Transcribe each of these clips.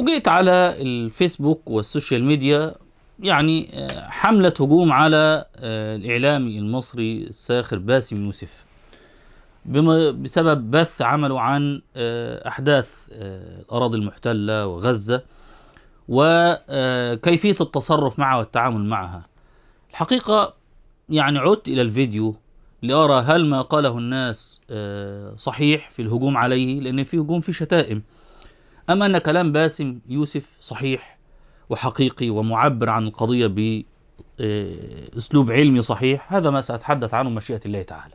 فوجئت على الفيسبوك والسوشيال ميديا يعني آه، حملة هجوم على آه، الإعلامي المصري الساخر باسم يوسف بما بسبب بث عمله عن آه، أحداث الأراضي المحتلة وغزة وكيفية التصرف معها والتعامل معها الحقيقة يعني عدت إلى الفيديو لأرى هل ما قاله الناس صحيح في الهجوم عليه لأن في هجوم في شتائم أم أن كلام باسم يوسف صحيح وحقيقي ومعبر عن القضية بأسلوب آه، علمي صحيح هذا ما سأتحدث عنه مشيئة الله تعالى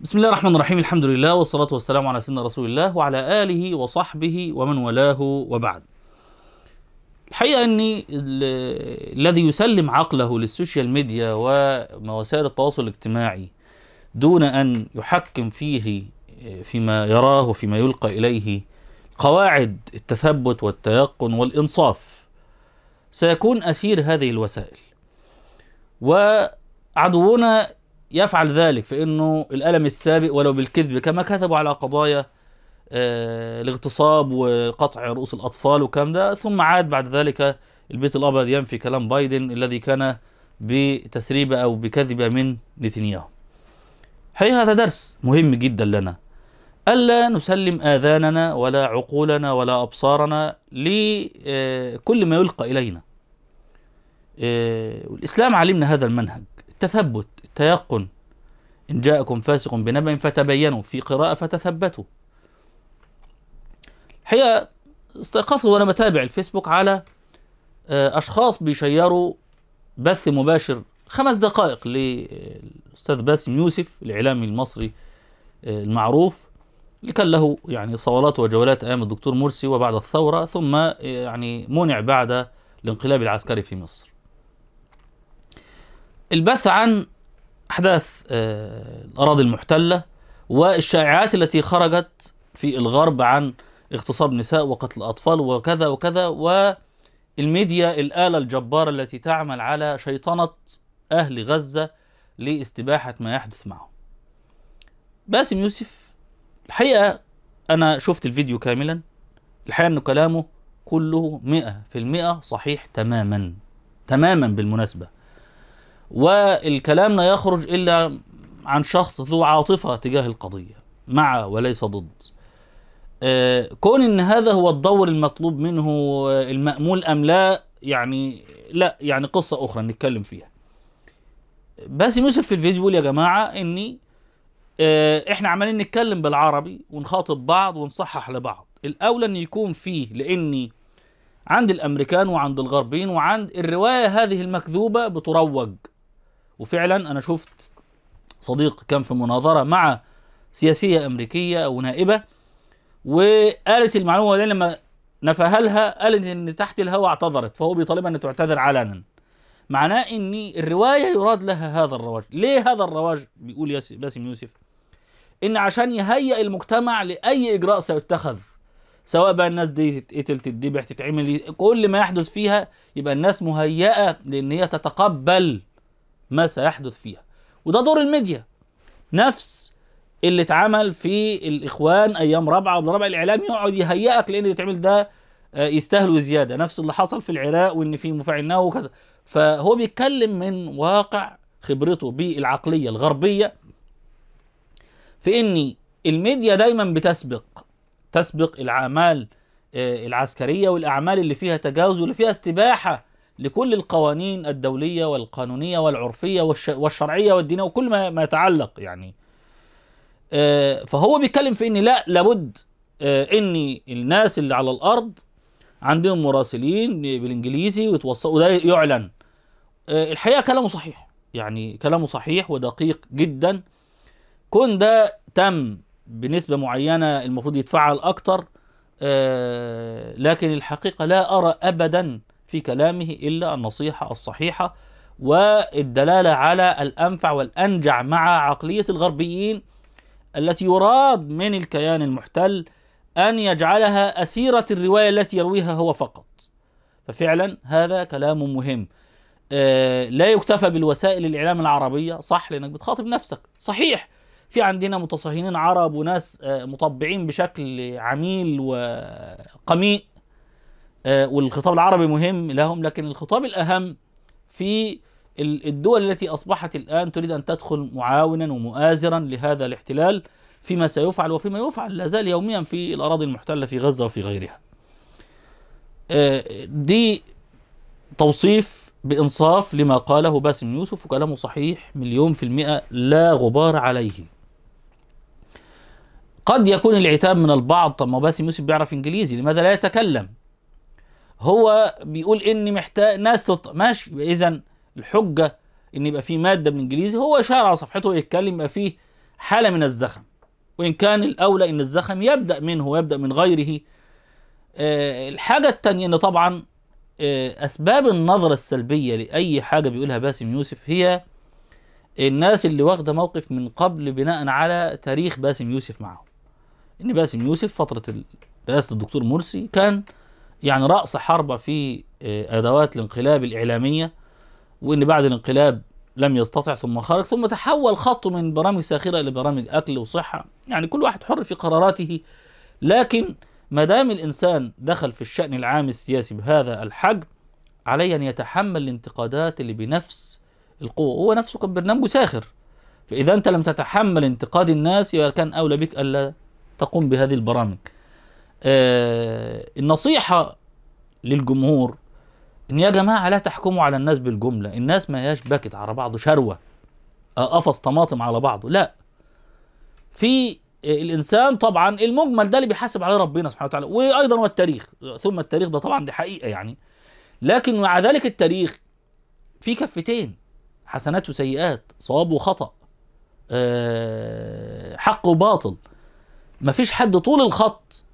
بسم الله الرحمن الرحيم الحمد لله والصلاة والسلام على سيدنا رسول الله وعلى آله وصحبه ومن ولاه وبعد الحقيقة أن الذي يسلم عقله للسوشيال ميديا ووسائل التواصل الاجتماعي دون أن يحكم فيه فيما يراه وفيما يلقى إليه قواعد التثبت والتيقن والإنصاف سيكون أسير هذه الوسائل وعدونا يفعل ذلك فإنه الألم السابق ولو بالكذب كما كتبوا على قضايا آه، الاغتصاب وقطع رؤوس الأطفال وكم ده ثم عاد بعد ذلك البيت الأبيض ينفي كلام بايدن الذي كان بتسريبة أو بكذبة من نتنياهو هي هذا درس مهم جدا لنا ألا نسلم آذاننا ولا عقولنا ولا أبصارنا لكل آه، ما يلقى إلينا آه، الإسلام علمنا هذا المنهج التثبت التيقن إن جاءكم فاسق بنبأ فتبينوا في قراءة فتثبتوا الحقيقة استيقظت وأنا بتابع الفيسبوك على آه، أشخاص بيشيروا بث مباشر خمس دقائق للأستاذ باسم يوسف الإعلامي المصري آه، المعروف اللي كان له يعني صولات وجولات أيام الدكتور مرسي وبعد الثورة ثم آه، يعني منع بعد الانقلاب العسكري في مصر البث عن أحداث آه، الأراضي المحتلة والشائعات التي خرجت في الغرب عن اغتصاب نساء وقتل أطفال وكذا وكذا والميديا الآلة الجبارة التي تعمل على شيطنة أهل غزة لاستباحة ما يحدث معهم باسم يوسف الحقيقة أنا شفت الفيديو كاملا الحقيقة أنه كلامه كله مئة في المئة صحيح تماما تماما بالمناسبة والكلام لا يخرج إلا عن شخص ذو عاطفة تجاه القضية مع وليس ضد آه، كون ان هذا هو الدور المطلوب منه آه، المأمول ام لا يعني لا يعني قصة اخرى نتكلم فيها باسم يوسف في الفيديو بيقول يا جماعه اني آه، احنا عمالين نتكلم بالعربي ونخاطب بعض ونصحح لبعض الاولى ان يكون فيه لاني عند الامريكان وعند الغربين وعند الروايه هذه المكذوبه بتروج وفعلا انا شفت صديق كان في مناظره مع سياسيه امريكيه او نائبه وقالت المعلومه دي لما نفهلها قالت ان تحت الهواء اعتذرت فهو بيطالبها ان تعتذر علنا معناه ان الروايه يراد لها هذا الرواج ليه هذا الرواج بيقول باسم يوسف ان عشان يهيئ المجتمع لاي اجراء سيتخذ سواء بقى الناس دي تتقتل تتذبح تتعمل كل ما يحدث فيها يبقى الناس مهيئه لان هي تتقبل ما سيحدث فيها وده دور الميديا نفس اللي اتعمل في الاخوان ايام رابعه وابن رابعه الاعلام يقعد يهيئك لان اللي تعمل ده آه، يستاهلوا زياده نفس اللي حصل في العراق وان في مفاعل نووي وكذا فهو بيتكلم من واقع خبرته بالعقليه الغربيه في ان الميديا دايما بتسبق تسبق الاعمال آه، العسكريه والاعمال اللي فيها تجاوز واللي فيها استباحه لكل القوانين الدوليه والقانونيه والعرفيه والشرعيه والدينيه وكل ما ما يتعلق يعني آه، فهو بيتكلم في ان لا لابد ان الناس اللي على الارض عندهم مراسلين بالانجليزي ويتوصلوا وده يعلن آه، الحقيقه كلامه صحيح يعني كلامه صحيح ودقيق جدا كون ده تم بنسبه معينه المفروض يتفعل اكتر آه، لكن الحقيقه لا ارى ابدا في كلامه الا النصيحه الصحيحه والدلاله على الانفع والانجع مع عقليه الغربيين التي يراد من الكيان المحتل أن يجعلها أسيرة الرواية التي يرويها هو فقط ففعلا هذا كلام مهم آه لا يكتفى بالوسائل الإعلام العربية صح لأنك بتخاطب نفسك صحيح في عندنا متصهينين عرب وناس آه مطبعين بشكل عميل وقميء آه والخطاب العربي مهم لهم لكن الخطاب الأهم في الدول التي أصبحت الآن تريد أن تدخل معاونا ومؤازرا لهذا الاحتلال فيما سيفعل وفيما يفعل لا زال يوميا في الأراضي المحتلة في غزة وفي غيرها آه، دي توصيف بإنصاف لما قاله باسم يوسف وكلامه صحيح مليون في المئة لا غبار عليه قد يكون العتاب من البعض طب ما باسم يوسف بيعرف انجليزي لماذا لا يتكلم هو بيقول اني محتاج ناس تط... ماشي اذا الحجه ان يبقى في ماده بالانجليزي هو شارع على صفحته يتكلم يبقى فيه حاله من الزخم وإن كان الأولى إن الزخم يبدأ منه ويبدأ من غيره آه، الحاجة التانية إن طبعا آه، أسباب النظرة السلبية لأي حاجة بيقولها باسم يوسف هي الناس اللي واخدة موقف من قبل بناء على تاريخ باسم يوسف معهم إن باسم يوسف فترة رئاسة الدكتور مرسي كان يعني رأس حربة في آه، أدوات الانقلاب الإعلامية وإن بعد الانقلاب لم يستطع ثم خرج ثم تحول خطه من برامج ساخرة إلى برامج أكل وصحة يعني كل واحد حر في قراراته لكن ما دام الإنسان دخل في الشأن العام السياسي بهذا الحجم عليه أن يتحمل الانتقادات اللي بنفس القوة هو نفسه كان برنامجه ساخر فإذا أنت لم تتحمل انتقاد الناس كان أولى بك ألا تقوم بهذه البرامج آه النصيحة للجمهور إن يا جماعة لا تحكموا على الناس بالجملة الناس ما هياش بكت على بعض شروة آه، قفص طماطم على بعضه لا في الانسان طبعا المجمل ده اللي بيحاسب عليه ربنا سبحانه وتعالى وايضا والتاريخ ثم التاريخ ده طبعا دي حقيقه يعني لكن مع ذلك التاريخ في كفتين حسنات وسيئات صواب وخطا آه، حق وباطل مفيش حد طول الخط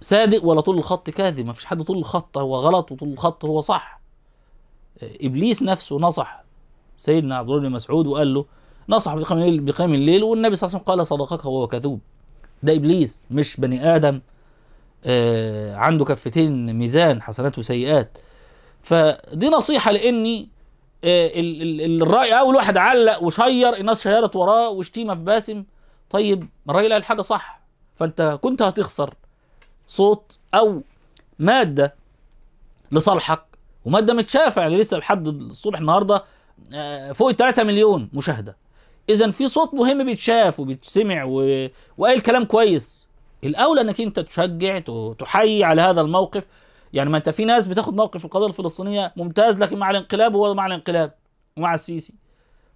صادق ولا طول الخط كاذب ما فيش حد طول الخط هو غلط وطول الخط هو صح ابليس نفسه نصح سيدنا عبد الله بن مسعود وقال له نصح بقيام الليل بقيام الليل والنبي صلى الله عليه وسلم قال صدقك وهو كذوب ده ابليس مش بني ادم آه عنده كفتين ميزان حسنات وسيئات فدي نصيحه لاني آه الراي اول واحد علق وشير الناس شيرت وراه وشتيمه في باسم طيب الراجل قال حاجه صح فانت كنت هتخسر صوت او ماده لصالحك وماده متشافع يعني لسه لحد الصبح النهارده آه، فوق 3 مليون مشاهده اذا في صوت مهم بيتشاف وبيتسمع و... وقال كلام كويس الاولى انك انت تشجع تحيي على هذا الموقف يعني ما انت في ناس بتاخد موقف في القضيه الفلسطينيه ممتاز لكن مع الانقلاب هو مع الانقلاب ومع السيسي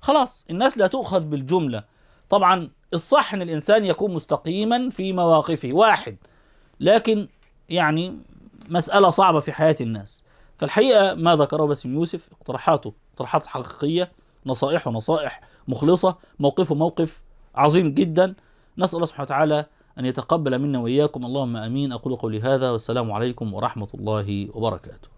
خلاص الناس لا تؤخذ بالجمله طبعا الصح ان الانسان يكون مستقيما في مواقفه واحد لكن يعني مسألة صعبة في حياة الناس فالحقيقة ما ذكره باسم يوسف اقتراحاته اقتراحات حقيقية نصائحه نصائح مخلصة موقفه موقف عظيم جدا نسأل الله سبحانه وتعالى أن يتقبل منا وإياكم اللهم أمين أقول قولي هذا والسلام عليكم ورحمة الله وبركاته